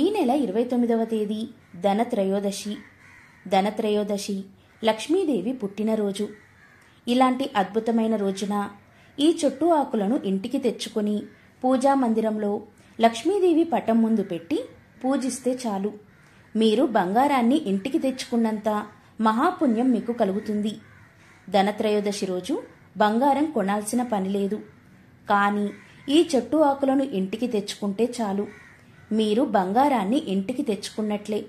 ఈ నెల ఇరవై తొమ్మిదవ తేదీ ధనత్రయోదశి ధనత్రయోదశి లక్ష్మీదేవి పుట్టినరోజు ఇలాంటి అద్భుతమైన రోజున ఈ చెట్టు ఆకులను ఇంటికి తెచ్చుకొని పూజా మందిరంలో లక్ష్మీదేవి పటం ముందు పెట్టి పూజిస్తే చాలు మీరు బంగారాన్ని ఇంటికి తెచ్చుకున్నంత మహాపుణ్యం మీకు కలుగుతుంది ధనత్రయోదశి రోజు బంగారం కొనాల్సిన పని లేదు కానీ ఈ చెట్టు ఆకులను ఇంటికి తెచ్చుకుంటే చాలు మీరు బంగారాన్ని ఇంటికి తెచ్చుకున్నట్లే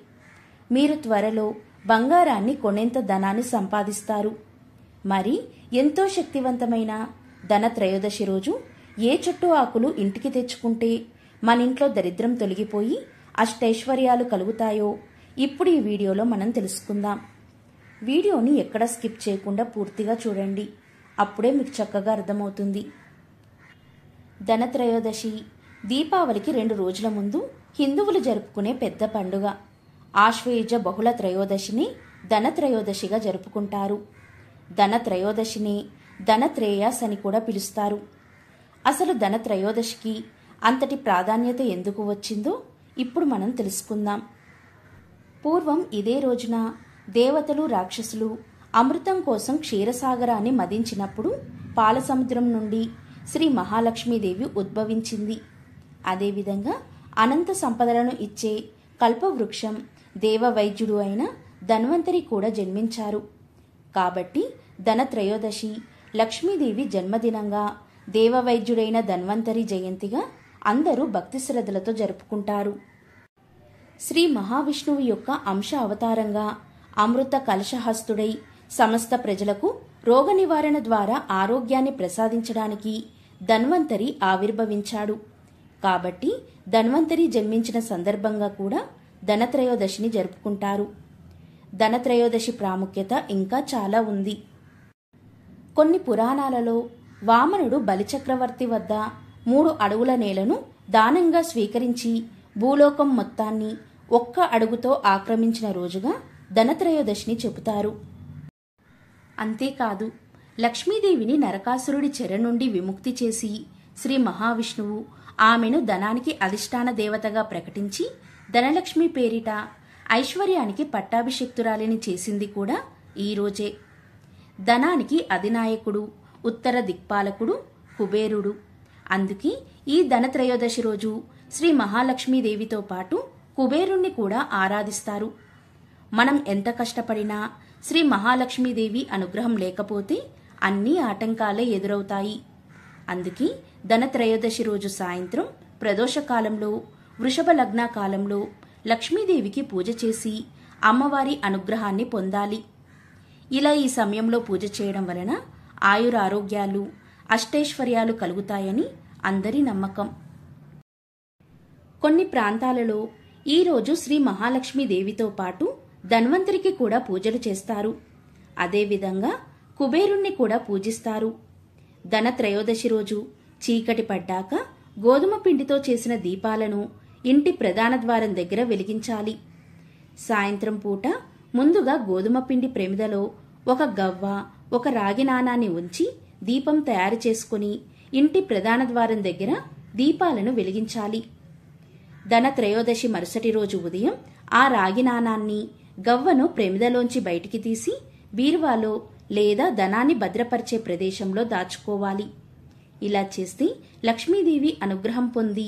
మీరు త్వరలో బంగారాన్ని కొనేంత ధనాన్ని సంపాదిస్తారు మరి ఎంతో శక్తివంతమైన ధన త్రయోదశి రోజు ఏ చుట్టు ఆకులు ఇంటికి తెచ్చుకుంటే మన ఇంట్లో దరిద్రం తొలగిపోయి అష్టైశ్వర్యాలు కలుగుతాయో ఇప్పుడు ఈ వీడియోలో మనం తెలుసుకుందాం వీడియోని ఎక్కడ స్కిప్ చేయకుండా పూర్తిగా చూడండి అప్పుడే మీకు చక్కగా అర్థమవుతుంది ధనత్రయోదశి దీపావళికి రెండు రోజుల ముందు హిందువులు జరుపుకునే పెద్ద పండుగ ఆశ్వేయుజ బహుళ త్రయోదశిని ధనత్రయోదశిగా జరుపుకుంటారు ధనత్రయోదశిని ధనత్రేయాస్ అని కూడా పిలుస్తారు అసలు ధనత్రయోదశికి అంతటి ప్రాధాన్యత ఎందుకు వచ్చిందో ఇప్పుడు మనం తెలుసుకుందాం పూర్వం ఇదే రోజున దేవతలు రాక్షసులు అమృతం కోసం క్షీరసాగరాన్ని మదించినప్పుడు పాలసముద్రం నుండి శ్రీ మహాలక్ష్మీదేవి ఉద్భవించింది అదేవిధంగా అనంత సంపదలను ఇచ్చే కల్పవృక్షం దేవవైద్యుడు అయిన ధన్వంతరి కూడా జన్మించారు కాబట్టి ధనత్రయోదశి లక్ష్మీదేవి జన్మదినంగా దేవవైద్యుడైన ధన్వంతరి జయంతిగా అందరూ భక్తి శ్రద్ధలతో జరుపుకుంటారు శ్రీ మహావిష్ణువు యొక్క అంశ అవతారంగా అమృత కలశహస్తుడై సమస్త ప్రజలకు రోగ నివారణ ద్వారా ఆరోగ్యాన్ని ప్రసాదించడానికి ధన్వంతరి ఆవిర్భవించాడు కాబట్టి ధన్వంతరి జన్మించిన సందర్భంగా కూడా ధనత్రయోదశిని జరుపుకుంటారు ధనత్రయోదశి ప్రాముఖ్యత ఇంకా చాలా ఉంది కొన్ని పురాణాలలో వామనుడు బలిచక్రవర్తి వద్ద మూడు అడుగుల నేలను దానంగా స్వీకరించి భూలోకం మొత్తాన్ని ఒక్క అడుగుతో ఆక్రమించిన రోజుగా ధనత్రయోదశిని చెబుతారు అంతేకాదు లక్ష్మీదేవిని నరకాసురుడి చెర నుండి విముక్తి చేసి శ్రీ మహావిష్ణువు ఆమెను ధనానికి అధిష్టాన దేవతగా ప్రకటించి ధనలక్ష్మి పేరిట ఐశ్వర్యానికి పట్టాభిషిక్తురాలిని చేసింది కూడా ఈరోజే ధనానికి అధినాయకుడు ఉత్తర దిక్పాలకుడు కుబేరుడు అందుకే ఈ ధనత్రయోదశి రోజు శ్రీ మహాలక్ష్మీదేవితో పాటు కుబేరుణ్ణి కూడా ఆరాధిస్తారు మనం ఎంత కష్టపడినా శ్రీ మహాలక్ష్మీదేవి అనుగ్రహం లేకపోతే అన్ని ఆటంకాలే ఎదురవుతాయి అందుకే ధనత్రయోదశి రోజు సాయంత్రం ప్రదోషకాలంలో వృషభ లగ్న కాలంలో లక్ష్మీదేవికి పూజ చేసి అమ్మవారి అనుగ్రహాన్ని పొందాలి ఇలా ఈ సమయంలో పూజ చేయడం వలన ఆయుర ఆరోగ్యాలు అష్టైశ్వర్యాలు కలుగుతాయని అందరి నమ్మకం కొన్ని ప్రాంతాలలో ఈరోజు శ్రీ మహాలక్ష్మీదేవితో పాటు ధన్వంతరికి కూడా పూజలు చేస్తారు అదేవిధంగా కుబేరుణ్ణి కూడా పూజిస్తారు ధనత్రయోదశి రోజు చీకటి పడ్డాక గోధుమ పిండితో చేసిన దీపాలను ఇంటి ప్రధాన ద్వారం దగ్గర వెలిగించాలి సాయంత్రం పూట ముందుగా గోధుమ పిండి ప్రేమిదలో ఒక గవ్వ ఒక రాగి నాణాన్ని ఉంచి దీపం తయారు చేసుకుని ఇంటి ప్రధాన ద్వారం దగ్గర దీపాలను వెలిగించాలి ధన త్రయోదశి మరుసటి రోజు ఉదయం ఆ రాగి నాణాన్ని గవ్వను ప్రేమిదలోంచి బయటికి తీసి బీరువాలో లేదా ధనాన్ని భద్రపరిచే ప్రదేశంలో దాచుకోవాలి ఇలా చేస్తే లక్ష్మీదేవి అనుగ్రహం పొంది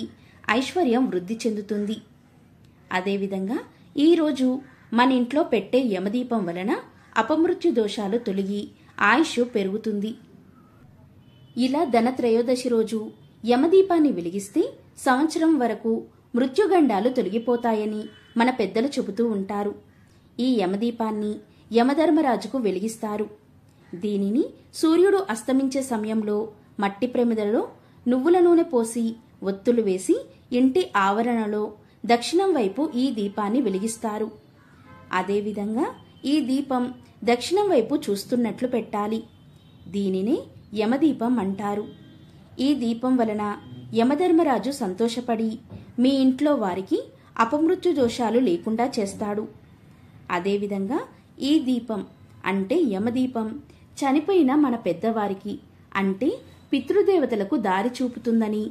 ఐశ్వర్యం వృద్ధి చెందుతుంది అదేవిధంగా ఈరోజు మన ఇంట్లో పెట్టే యమదీపం వలన అపమృత్యు దోషాలు తొలగి ఆయుష్ పెరుగుతుంది ఇలా ధనత్రయోదశి రోజు యమదీపాన్ని వెలిగిస్తే సంవత్సరం వరకు మృత్యుగండాలు తొలగిపోతాయని మన పెద్దలు చెబుతూ ఉంటారు ఈ యమదీపాన్ని యమధర్మరాజుకు వెలిగిస్తారు దీనిని సూర్యుడు అస్తమించే సమయంలో మట్టి ప్రమిదలో నువ్వుల నూనె పోసి ఒత్తులు వేసి ఇంటి ఆవరణలో దక్షిణం వైపు ఈ దీపాన్ని వెలిగిస్తారు అదేవిధంగా ఈ దీపం దక్షిణం వైపు చూస్తున్నట్లు పెట్టాలి దీనిని యమదీపం అంటారు ఈ దీపం వలన యమధర్మరాజు సంతోషపడి మీ ఇంట్లో వారికి అపమృత్యు దోషాలు లేకుండా చేస్తాడు అదేవిధంగా ఈ దీపం అంటే యమదీపం చనిపోయిన మన పెద్దవారికి అంటే పితృదేవతలకు దారి చూపుతుందని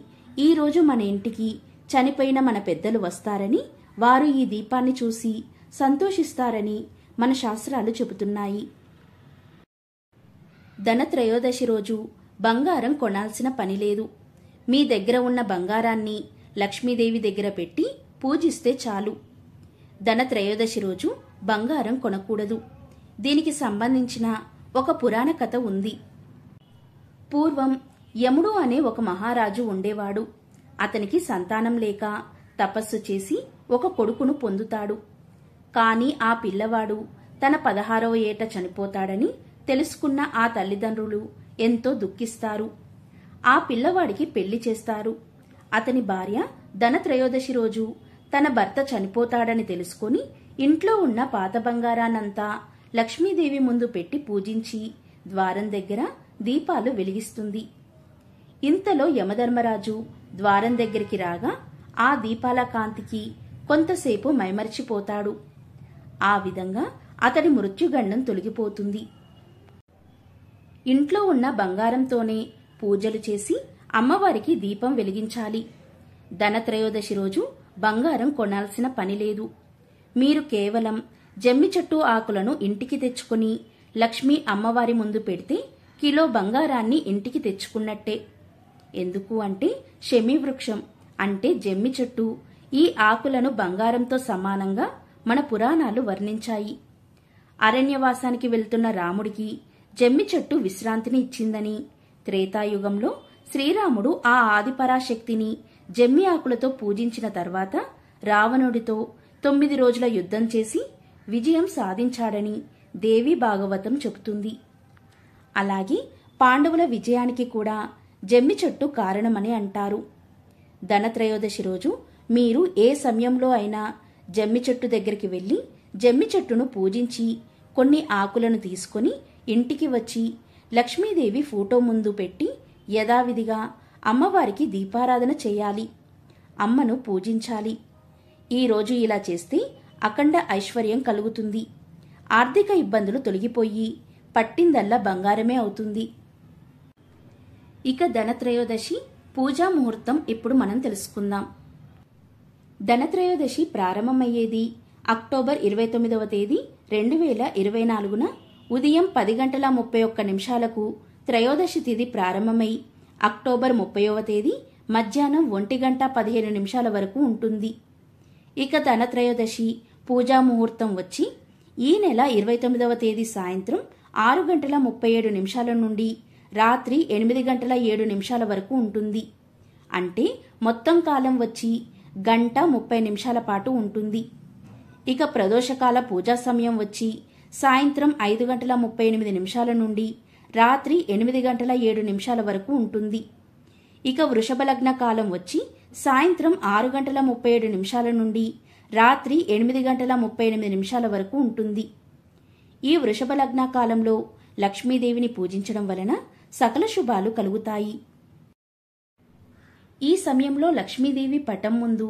ఈరోజు మన ఇంటికి చనిపోయిన మన పెద్దలు వస్తారని వారు ఈ దీపాన్ని చూసి సంతోషిస్తారని మన శాస్త్రాలు చెబుతున్నాయి ధనత్రయోదశి రోజు బంగారం కొనాల్సిన పని లేదు మీ దగ్గర ఉన్న బంగారాన్ని లక్ష్మీదేవి దగ్గర పెట్టి పూజిస్తే చాలు ధనత్రయోదశి రోజు బంగారం కొనకూడదు దీనికి సంబంధించిన ఒక పురాణ కథ ఉంది పూర్వం యముడు అనే ఒక మహారాజు ఉండేవాడు అతనికి సంతానం లేక తపస్సు చేసి ఒక కొడుకును పొందుతాడు కాని ఆ పిల్లవాడు తన పదహారవ ఏట చనిపోతాడని తెలుసుకున్న ఆ తల్లిదండ్రులు ఎంతో దుఃఖిస్తారు ఆ పిల్లవాడికి పెళ్లి చేస్తారు అతని భార్య ధనత్రయోదశి రోజు తన భర్త చనిపోతాడని తెలుసుకుని ఇంట్లో ఉన్న పాత బంగారానంతా లక్ష్మీదేవి ముందు పెట్టి పూజించి ద్వారం దగ్గర దీపాలు వెలిగిస్తుంది ఇంతలో యమధర్మరాజు ద్వారం దగ్గరికి రాగా ఆ దీపాల కాంతికి కొంతసేపు మైమరిచిపోతాడు ఆ విధంగా అతడి మృత్యుగండం తొలగిపోతుంది ఇంట్లో ఉన్న బంగారంతోనే పూజలు చేసి అమ్మవారికి దీపం వెలిగించాలి ధనత్రయోదశి రోజు బంగారం కొనాల్సిన పని లేదు మీరు కేవలం జమ్మి చెట్టు ఆకులను ఇంటికి తెచ్చుకుని లక్ష్మి అమ్మవారి ముందు పెడితే కిలో బంగారాన్ని ఇంటికి తెచ్చుకున్నట్టే ఎందుకు అంటే షమి వృక్షం అంటే జమ్మి చెట్టు ఈ ఆకులను బంగారంతో సమానంగా మన పురాణాలు వర్ణించాయి అరణ్యవాసానికి వెళ్తున్న రాముడికి జమ్మి చెట్టు విశ్రాంతిని ఇచ్చిందని త్రేతాయుగంలో శ్రీరాముడు ఆ ఆదిపరాశక్తిని జమ్మి ఆకులతో పూజించిన తర్వాత రావణుడితో తొమ్మిది రోజుల యుద్ధం చేసి విజయం సాధించాడని దేవి భాగవతం చెబుతుంది అలాగే పాండవుల విజయానికి కూడా జమ్మి చెట్టు కారణమని అంటారు ధనత్రయోదశి రోజు మీరు ఏ సమయంలో అయినా జమ్మి చెట్టు దగ్గరికి వెళ్ళి జమ్మి చెట్టును పూజించి కొన్ని ఆకులను తీసుకొని ఇంటికి వచ్చి లక్ష్మీదేవి ఫోటో ముందు పెట్టి యథావిధిగా అమ్మవారికి దీపారాధన చేయాలి అమ్మను పూజించాలి ఈరోజు ఇలా చేస్తే అఖండ ఐశ్వర్యం కలుగుతుంది ఆర్థిక ఇబ్బందులు తొలగిపోయి పట్టిందల్లా బంగారమే అవుతుంది ఇక ధనత్రయోదశి పూజా ముహూర్తం ఇప్పుడు మనం తెలుసుకుందాం ధనత్రయోదశి ప్రారంభమయ్యేది అక్టోబర్ ఇరవై తొమ్మిదవ తేదీ రెండు వేల ఇరవై నాలుగున ఉదయం పది గంటల ముప్పై ఒక్క నిమిషాలకు త్రయోదశి తిథి ప్రారంభమై అక్టోబర్ ముప్పైవ తేదీ మధ్యాహ్నం ఒంటి గంట పదిహేను నిమిషాల వరకు ఉంటుంది ఇక ధనత్రయోదశి పూజా ముహూర్తం వచ్చి ఈ నెల ఇరవై తొమ్మిదవ తేదీ సాయంత్రం ఆరు గంటల ముప్పై ఏడు నిమిషాల నుండి రాత్రి ఎనిమిది గంటల ఏడు నిమిషాల వరకు ఉంటుంది అంటే మొత్తం కాలం వచ్చి గంట ముప్పై నిమిషాల పాటు ఉంటుంది ఇక ప్రదోషకాల పూజా సమయం వచ్చి సాయంత్రం ఐదు గంటల ముప్పై ఎనిమిది నిమిషాల నుండి రాత్రి ఎనిమిది గంటల ఏడు నిమిషాల వరకు ఉంటుంది ఇక వృషభ లగ్న కాలం వచ్చి సాయంత్రం ఆరు గంటల ముప్పై ఏడు నిమిషాల నుండి రాత్రి ఎనిమిది గంటల ముప్పై ఎనిమిది నిమిషాల వరకు ఉంటుంది ఈ వృషభ కాలంలో లక్ష్మీదేవిని పూజించడం వలన సకల శుభాలు కలుగుతాయి ఈ సమయంలో లక్ష్మీదేవి పటం ముందు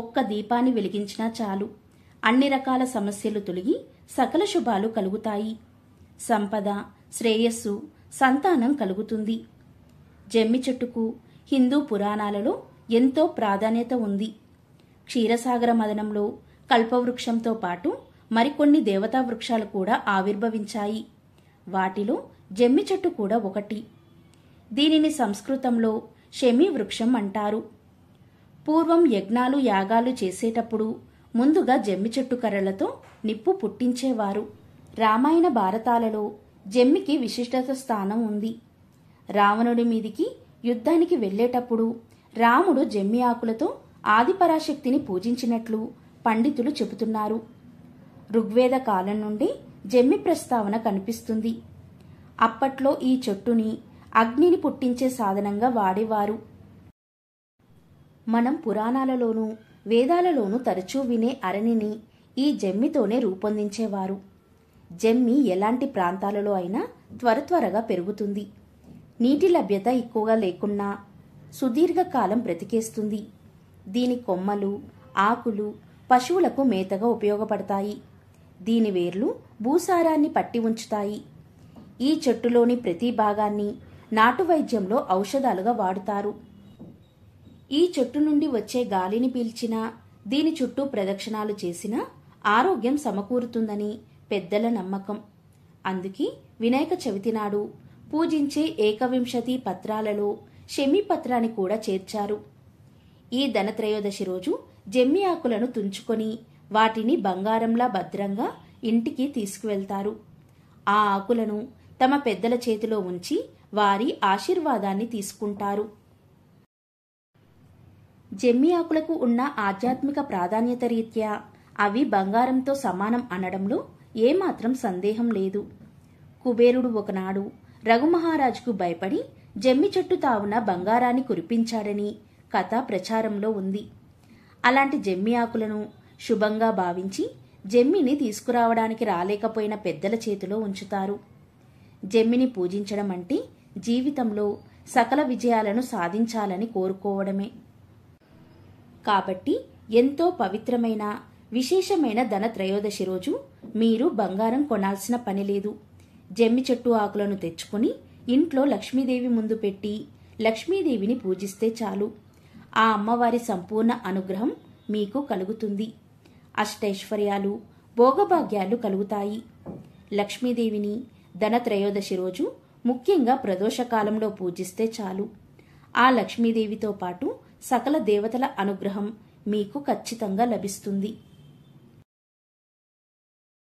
ఒక్క దీపాన్ని వెలిగించినా చాలు అన్ని రకాల సమస్యలు తొలగి సకల శుభాలు కలుగుతాయి సంపద శ్రేయస్సు సంతానం కలుగుతుంది జమ్మి చెట్టుకు హిందూ పురాణాలలో ఎంతో ప్రాధాన్యత ఉంది క్షీరసాగర మదనంలో కల్పవృక్షంతో పాటు మరికొన్ని దేవతా వృక్షాలు కూడా ఆవిర్భవించాయి వాటిలో జమ్మి చెట్టు కూడా ఒకటి దీనిని సంస్కృతంలో షమీ వృక్షం అంటారు పూర్వం యజ్ఞాలు యాగాలు చేసేటప్పుడు ముందుగా జమ్మి చెట్టు కర్రలతో నిప్పు పుట్టించేవారు రామాయణ భారతాలలో జమ్మికి విశిష్టత స్థానం ఉంది రావణుడి మీదికి యుద్ధానికి వెళ్ళేటప్పుడు రాముడు జమ్మి ఆకులతో ఆదిపరాశక్తిని పూజించినట్లు పండితులు చెబుతున్నారు ఋగ్వేద కాలం నుండి జమ్మి ప్రస్తావన కనిపిస్తుంది అప్పట్లో ఈ చెట్టుని అగ్నిని పుట్టించే సాధనంగా వాడేవారు మనం పురాణాలలోనూ వేదాలలోనూ తరచూ వినే అరణిని ఈ జమ్మితోనే రూపొందించేవారు జమ్మి ఎలాంటి ప్రాంతాలలో అయినా త్వర త్వరగా పెరుగుతుంది నీటి లభ్యత ఎక్కువగా లేకున్నా సుదీర్ఘకాలం బ్రతికేస్తుంది దీని కొమ్మలు ఆకులు పశువులకు మేతగా ఉపయోగపడతాయి దీని వేర్లు భూసారాన్ని పట్టి ఉంచుతాయి ఈ చెట్టులోని ప్రతి భాగాన్ని నాటు వైద్యంలో ఔషధాలుగా వాడుతారు ఈ చెట్టు నుండి వచ్చే గాలిని పీల్చినా దీని చుట్టూ ప్రదక్షిణాలు చేసినా ఆరోగ్యం సమకూరుతుందని పెద్దల నమ్మకం అందుకే వినాయక చవితి నాడు పూజించే ఏకవింశతి పత్రాలలో శమీపత్రాన్ని పత్రాన్ని కూడా చేర్చారు ఈ ధనత్రయోదశి రోజు జమ్మి ఆకులను తుంచుకొని వాటిని బంగారంలా భద్రంగా ఇంటికి తీసుకువెళ్తారు ఆ ఆకులను తమ పెద్దల చేతిలో ఉంచి వారి ఆశీర్వాదాన్ని తీసుకుంటారు జమ్మి ఆకులకు ఉన్న ఆధ్యాత్మిక ప్రాధాన్యత రీత్యా అవి బంగారంతో సమానం అనడంలో ఏమాత్రం సందేహం లేదు కుబేరుడు ఒకనాడు రఘుమహారాజుకు భయపడి జమ్మి చెట్టు తావున బంగారాన్ని కురిపించాడని కథ ప్రచారంలో ఉంది అలాంటి జమ్మి ఆకులను శుభంగా భావించి జమ్మిని తీసుకురావడానికి రాలేకపోయిన పెద్దల చేతిలో ఉంచుతారు జమ్మిని పూజించడం అంటే జీవితంలో సకల విజయాలను సాధించాలని కోరుకోవడమే కాబట్టి ఎంతో పవిత్రమైన విశేషమైన ధన త్రయోదశి రోజు మీరు బంగారం కొనాల్సిన పని లేదు జమ్మి చెట్టు ఆకులను తెచ్చుకుని ఇంట్లో లక్ష్మీదేవి ముందు పెట్టి లక్ష్మీదేవిని పూజిస్తే చాలు ఆ అమ్మవారి సంపూర్ణ అనుగ్రహం మీకు కలుగుతుంది అష్టైశ్వర్యాలు భోగభాగ్యాలు కలుగుతాయి లక్ష్మీదేవిని ధనత్రయోదశి రోజు ముఖ్యంగా ప్రదోషకాలంలో పూజిస్తే చాలు ఆ లక్ష్మీదేవితో పాటు సకల దేవతల అనుగ్రహం మీకు ఖచ్చితంగా లభిస్తుంది